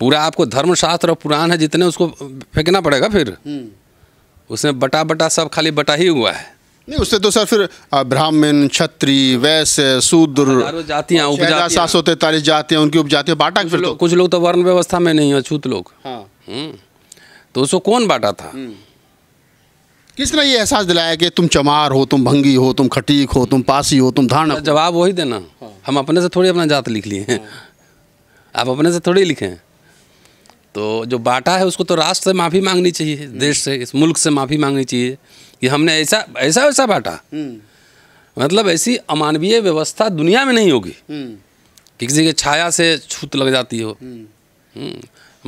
पूरा आपको धर्मशास्त्र और पुराण है जितने उसको फेंकना पड़ेगा फिर हम्म। उसमें बटा बटा सब खाली बटा ही हुआ है नहीं उससे तो सर फिर ब्राह्मण क्षत्रिय वैश्य शूद्र जातियाँ उपजातियाँ सात सौ तैतालीस जातियाँ उनकी उपजातियाँ बांटा फिर तो? कुछ लोग तो वर्ण व्यवस्था में नहीं है छूत लोग हाँ हम्म। तो उसको कौन बांटा था हम्म। किसने ये एहसास दिलाया कि तुम चमार हो तुम भंगी हो तुम खटीक हो तुम पासी हो तुम धान जवाब वही देना हाँ। हम अपने से थोड़ी अपना जात लिख लिए हैं हाँ। आप अपने से थोड़ी लिखे हैं तो जो बाटा है उसको तो राष्ट्र से माफ़ी मांगनी चाहिए हम्म। देश से इस मुल्क से माफ़ी मांगनी चाहिए कि हमने ऐसा ऐसा वैसा बाँटा हम्म। मतलब ऐसी अमानवीय व्यवस्था दुनिया में नहीं होगी कि हम्म। किसी के छाया से छूत लग जाती हो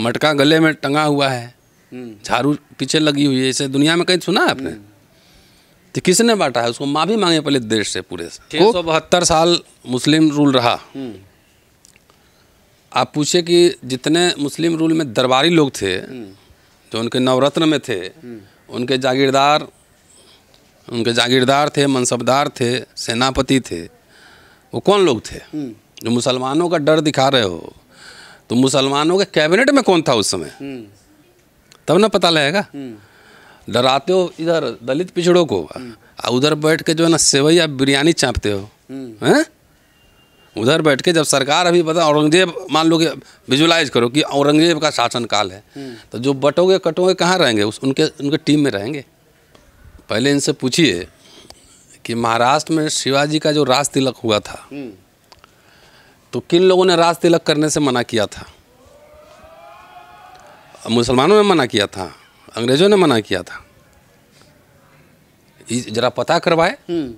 मटका गले में टंगा हुआ है झाड़ू पीछे लगी हुई है इसे दुनिया में कहीं सुना है आपने तो किसने बांटा है उसको माफ़ी मांगे पहले देश से पूरे से बहत्तर साल मुस्लिम रूल रहा आप पूछे कि जितने मुस्लिम रूल में दरबारी लोग थे जो उनके नवरत्न में थे उनके जागीरदार उनके जागीरदार थे मनसबदार थे सेनापति थे वो कौन लोग थे जो मुसलमानों का डर दिखा रहे हो तो मुसलमानों के कैबिनेट में कौन था उस समय तब ना पता लगेगा डराते हो इधर दलित पिछड़ों को उधर बैठ के जो है ना सेवैया बिरयानी चाँपते हो हैं उधर बैठ के जब सरकार अभी पता औरंगजेब मान लो कि विजुलाइज करो कि औरंगजेब का शासनकाल है तो जो बटोगे कटोगे कहाँ रहेंगे उस उनके उनके टीम में रहेंगे पहले इनसे पूछिए कि महाराष्ट्र में शिवाजी का जो राज तिलक हुआ था तो किन लोगों ने राज तिलक करने से मना किया था मुसलमानों ने मना किया था अंग्रेजों ने मना किया था ज़रा पता करवाए हम्म।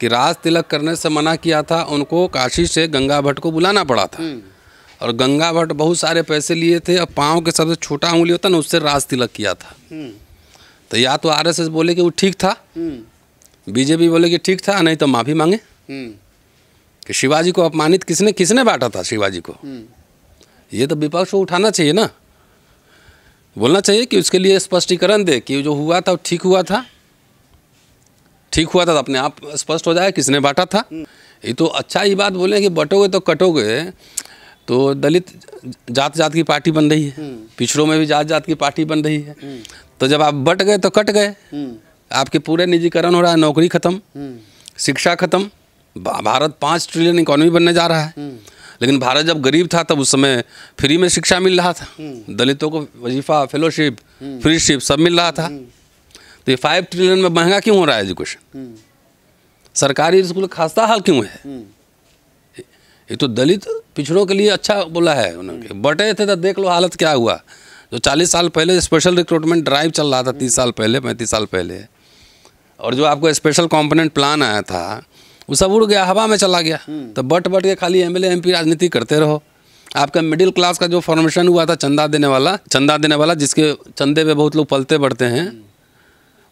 कि राज तिलक करने से मना किया था उनको काशी से गंगा भट्ट को बुलाना पड़ा था हम्म। और गंगा भट्ट बहुत सारे पैसे लिए थे और पाँव के सबसे छोटा उंगली होता ना उससे राज तिलक किया था हम्म। तो या तो आर बोले कि वो ठीक था हम्म। बीजेपी बोले कि ठीक था नहीं तो माफ़ी मांगे कि शिवाजी को अपमानित किसने किसने बांटा था शिवाजी को ये तो विपक्ष को उठाना चाहिए ना बोलना चाहिए कि उसके लिए स्पष्टीकरण दे कि जो हुआ था वो ठीक हुआ था ठीक हुआ था तो अपने आप स्पष्ट हो जाए किसने बांटा था ये तो अच्छा ही बात बोले कि बटोगे तो कटोगे तो दलित जात जात की पार्टी बन रही है हम्म। पिछड़ों में भी जात जात की पार्टी बन रही है हम्म। तो जब आप बट गए तो कट गए हम्म। आपके पूरे निजीकरण हो रहा है नौकरी खत्म शिक्षा खत्म भारत पाँच ट्रिलियन इकोनॉमी बनने जा रहा है लेकिन भारत जब गरीब था तब उस समय फ्री में शिक्षा मिल रहा था दलितों को वजीफा फेलोशिप फ्रीशिप सब मिल रहा था तो ये फाइव ट्रिलियन में महंगा क्यों हो रहा है एजुकेशन हम्म। सरकारी स्कूल खासा हाल क्यों है हम्म। ये तो दलित पिछड़ों के लिए अच्छा बोला है हम्म। उन्होंने बटे थे तो देख लो हालत क्या हुआ जो 40 साल पहले स्पेशल रिक्रूटमेंट ड्राइव चल रहा था 30 साल पहले 35 साल पहले और जो आपको स्पेशल कॉम्पोनेंट प्लान आया था वो सब उड़ गया हवा में चला गया तो बट बट के खाली एम एल राजनीति करते रहो आपका मिडिल क्लास का जो फॉर्मेशन हुआ था चंदा देने वाला चंदा देने वाला जिसके चंदे पे बहुत लोग पलते बढ़ते हैं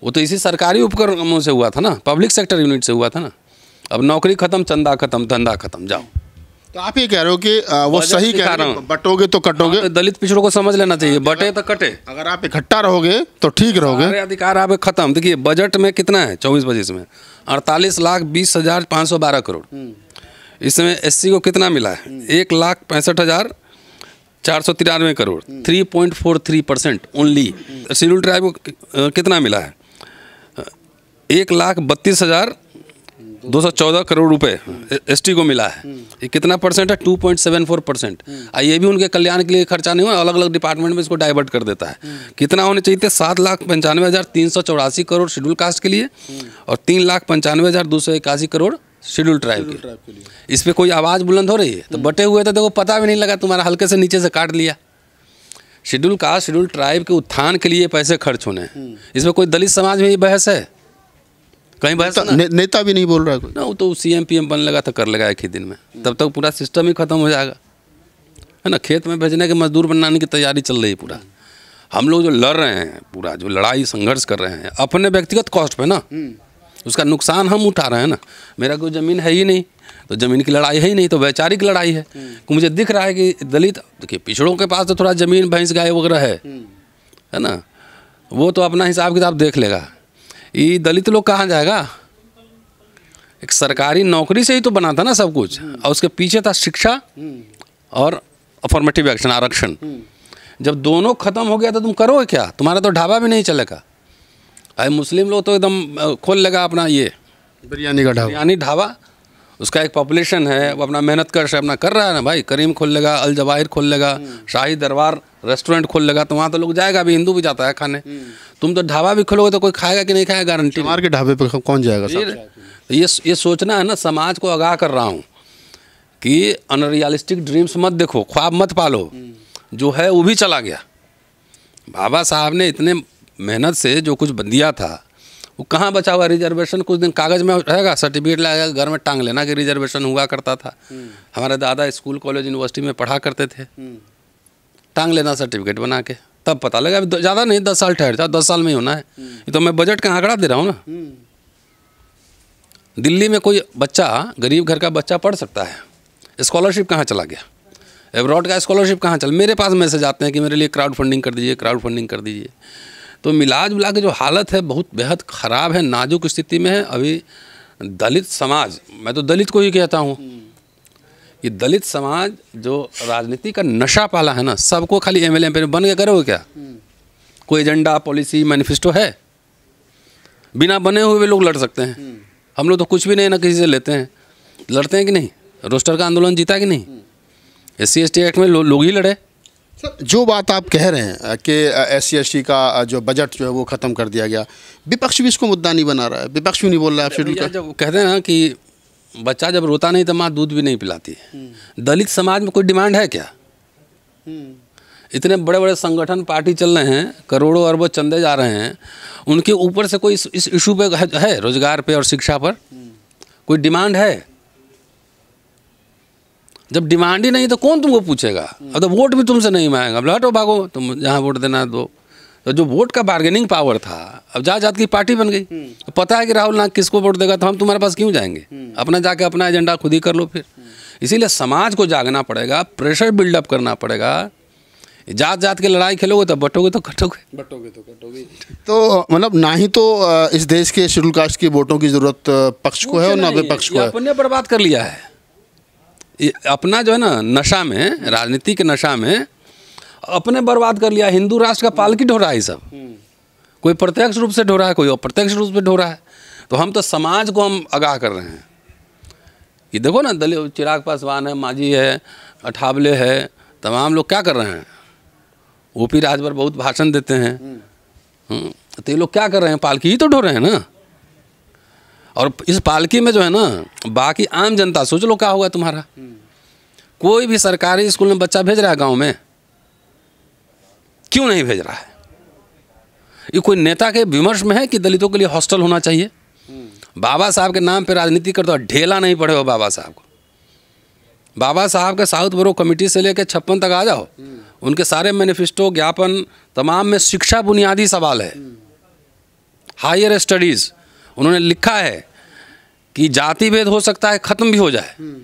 वो तो इसी सरकारी उपक्रमों से हुआ था ना पब्लिक सेक्टर यूनिट से हुआ था ना अब नौकरी खत्म चंदा खत्म धंधा खत्म जाओ तो आप ये कह रहे हो कि वो सही कह रहे हो बटोगे तो कटोगे तो दलित पिछड़ों को समझ लेना चाहिए हाँ, बटे तो कटे अगर आप इकट्ठा रहोगे तो ठीक रहोगे अधिकार आप खत्म देखिए बजट में कितना है चौबीस बजे में अड़तालीस लाख बीस हजार पाँच सौ बारह करोड़ हम्म। इसमें एस को कितना मिला है हम्म। एक लाख पैंसठ हजार चार सौ तिरानवे crore three point four three percent only scheduled tribe को कितना मिला है एक लाख बत्तीस हज़ार दो सौ चौदह करोड़ रुपए एसटी को मिला है ये कितना परसेंट है two point seven four percent और ये भी उनके कल्याण के लिए खर्चा नहीं हुआ अलग अलग डिपार्टमेंट में इसको डाइवर्ट कर देता है कितना होने चाहिए थे सात लाख पंचानवे हज़ार तीन सौ चौरासी करोड़ शेड्यूल कास्ट के लिए और तीन लाख पंचानवे हज़ार दो सौ इक्यासी करोड़ शेड्यूल ट्राइब के इस पर कोई आवाज़ बुलंद हो रही है तो बटे हुए थे देखो पता भी नहीं लगा तुम्हारा हल्के से नीचे से काट लिया शेड्यूल कास्ट शेड्यूल ट्राइब के उत्थान के लिए पैसे खर्च होने हैं इसमें कोई दलित समाज में ये बहस है कहीं भाषा नेता भी नहीं बोल रहा है कोई ना वो तो सी एम पी एम बन लगा तो कर लगा एक ही दिन में तब तक पूरा सिस्टम ही खत्म हो जाएगा है ना खेत में भेजने के मजदूर बनाने की तैयारी चल रही है पूरा हम लोग जो लड़ रहे हैं पूरा जो लड़ाई संघर्ष कर रहे हैं अपने व्यक्तिगत कॉस्ट पे ना हम्म। उसका नुकसान हम उठा रहे हैं ना मेरा कोई ज़मीन है ही नहीं तो ज़मीन की लड़ाई है ही नहीं तो वैचारिक लड़ाई है हम्म। कि मुझे दिख रहा है कि दलित देखिए पिछड़ों के पास तो थोड़ा ज़मीन भैंस गाय वगैरह है हम्म। है ना वो तो अपना हिसाब किताब देख लेगा ये दलित लोग कहाँ जाएगा एक सरकारी नौकरी से ही तो बना था ना सब कुछ हम्म। और उसके पीछे था शिक्षा हम्म। और अफॉर्मेटिव एक्शन आरक्षण हम्म। जब दोनों ख़त्म हो गया तो तुम करोगे क्या तुम्हारा तो ढाबा भी नहीं चलेगा अरे मुस्लिम लोग तो एकदम खोल लेगा अपना ये बिरयानी का ढाबा बिरयानी ढाबा उसका एक पॉपुलेशन है वो अपना मेहनत कर अपना कर रहा है ना भाई करीम खोल लेगा अल जवाहिर खोल लेगा शाही दरबार रेस्टोरेंट खोल लेगा तो वहाँ तो लोग जाएगा अभी हिंदू भी जाता है खाने हम्म। तुम तो ढाबा भी खोलोगे तो कोई खाएगा कि नहीं खाएगा गारंटी मार के ढाबे पर कौन जाएगा तो ये ये सोचना है ना समाज को आगाह कर रहा हूँ कि अनरियलिस्टिक ड्रीम्स मत देखो ख्वाब मत पालो हम्म। जो है वो भी चला गया बाबा साहब ने इतने मेहनत से जो कुछ दिया था वो कहाँ बचा हुआ रिजर्वेशन कुछ दिन कागज़ में रहेगा सर्टिफिकेट लगेगा घर में टांग लेना कि रिजर्वेशन हुआ करता था हमारे दादा स्कूल कॉलेज यूनिवर्सिटी में पढ़ा करते थे टांग लेना सर्टिफिकेट बना के तब पता लगा अभी ज़्यादा नहीं दस साल ठहर जाओ दस साल में ही होना है ये तो मैं बजट का आंकड़ा दे रहा हूँ ना दिल्ली में कोई बच्चा गरीब घर का बच्चा पढ़ सकता है स्कॉलरशिप कहाँ चला गया एब्रॉड का स्कॉलरशिप कहाँ चल मेरे पास मैसेज आते हैं कि मेरे लिए क्राउड फंडिंग कर दीजिए क्राउड फंडिंग कर दीजिए तो मिलाज मिला के जो हालत है बहुत बेहद ख़राब है नाजुक स्थिति में है अभी दलित समाज मैं तो दलित को ही कहता हूँ ये दलित समाज जो राजनीति का नशा पाला है ना सबको खाली एम एल एम बन के करोगे क्या कोई एजेंडा पॉलिसी मैनिफेस्टो है बिना बने हुए लोग लड़ सकते हैं हम लोग तो कुछ भी नहीं ना किसी से लेते हैं लड़ते हैं कि नहीं रोस्टर का आंदोलन जीता कि नहीं एस सी एक्ट में लोग लो ही लड़े सर जो बात आप कह रहे हैं कि एस सी का जो बजट जो है वो ख़त्म कर दिया गया विपक्ष भी इसको मुद्दा नहीं बना रहा है विपक्ष भी नहीं बोल रहा है एब्सोल्यूट जब कहते हैं ना कि बच्चा जब रोता नहीं तो माँ दूध भी नहीं पिलाती हम्म। दलित समाज में कोई डिमांड है क्या हम्म। इतने बड़े बड़े संगठन पार्टी चल रहे हैं करोड़ों अरबों चंदे जा रहे हैं उनके ऊपर से कोई इस इशू पे है रोज़गार पे और शिक्षा पर हम्म। कोई डिमांड है जब डिमांड ही नहीं तो कौन तुमको पूछेगा अब तो वोट भी तुमसे नहीं मांगेगा अब हटो भागो तुम जहाँ वोट देना दो तो जो वोट का बार्गेनिंग पावर था अब जात जात की पार्टी बन गई तो पता है कि राहुल नाग किसको वोट देगा तो हम तुम्हारे पास क्यों जाएंगे हम्म। अपना जाके अपना एजेंडा खुद ही कर लो फिर हम्म। इसीलिए समाज को जागना पड़ेगा प्रेशर बिल्डअप करना पड़ेगा जात जात के लड़ाई खेलोगे तो बटोगे तो कटोगे बटोगे तो कटोगे तो मतलब ना ही तो इस देश के शेड्यूल कास्ट की वोटों की जरूरत पक्ष को है और ना विपक्ष को है बर्बाद कर लिया है अपना जो है ना नशा में राजनीति के नशा में अपने बर्बाद कर लिया हिंदू राष्ट्र का पालकी ढो रहा है सब हम्म। कोई प्रत्यक्ष रूप से ढो रहा है कोई अप्रत्यक्ष रूप से ढो रहा है तो हम तो समाज को हम आगाह कर रहे हैं ये देखो ना दलित चिराग पासवान है माझी है अठावले है तमाम लोग क्या कर रहे हैं ओ पी राजभर बहुत भाषण देते हैं हम्म। हम्म, तो ये लोग क्या कर रहे हैं पालकी ही तो ढो रहे हैं ना और इस पालकी में जो है ना बाकी आम जनता सोच लो क्या होगा तुम्हारा हम्म। कोई भी सरकारी स्कूल में बच्चा भेज रहा है गांव में क्यों नहीं भेज रहा है ये कोई नेता के विमर्श में है कि दलितों के लिए हॉस्टल होना चाहिए हम्म। बाबा साहब के नाम पर राजनीति करते हो ढेला नहीं पड़े हो बाबा साहब को बाबा साहब के साउथ बोरो कमेटी से लेकर छप्पन तक आ जाओ हम्म। उनके सारे मैनिफेस्टो ज्ञापन तमाम में शिक्षा बुनियादी सवाल है हायर स्टडीज़ उन्होंने लिखा है कि जाति भेद हो सकता है खत्म भी हो जाए हम्म।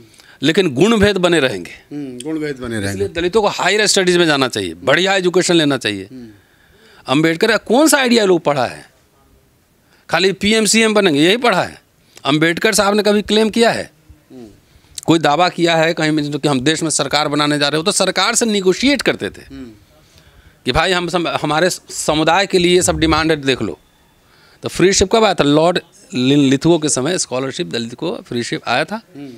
लेकिन गुण भेद बने रहेंगे हम्म, गुण भेद बने रहेंगे दलितों को हायर स्टडीज में जाना चाहिए हम्म। बढ़िया एजुकेशन लेना चाहिए अम्बेडकर का कौन सा आइडिया लोग पढ़ा है खाली पी बनेंगे यही पढ़ा है अम्बेडकर साहब ने कभी क्लेम किया है कोई दावा किया है कहीं में कि हम देश में सरकार बनाने जा रहे हो तो सरकार से निगोशिएट करते थे कि भाई हम सम, हमारे समुदाय के लिए सब डिमांड देख लो तो फ्रीशिप कब आया था लॉर्ड लिथुओ के समय स्कॉलरशिप दलित को फ्रीशिप आया था हम्म।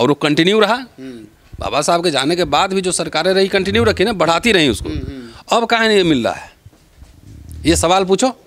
और वो कंटिन्यू रहा हम्म। बाबा साहब के जाने के बाद भी जो सरकारें रही कंटिन्यू रखी ना बढ़ाती रही उसको हम्म, अब कहाँ नहीं मिल रहा है ये सवाल पूछो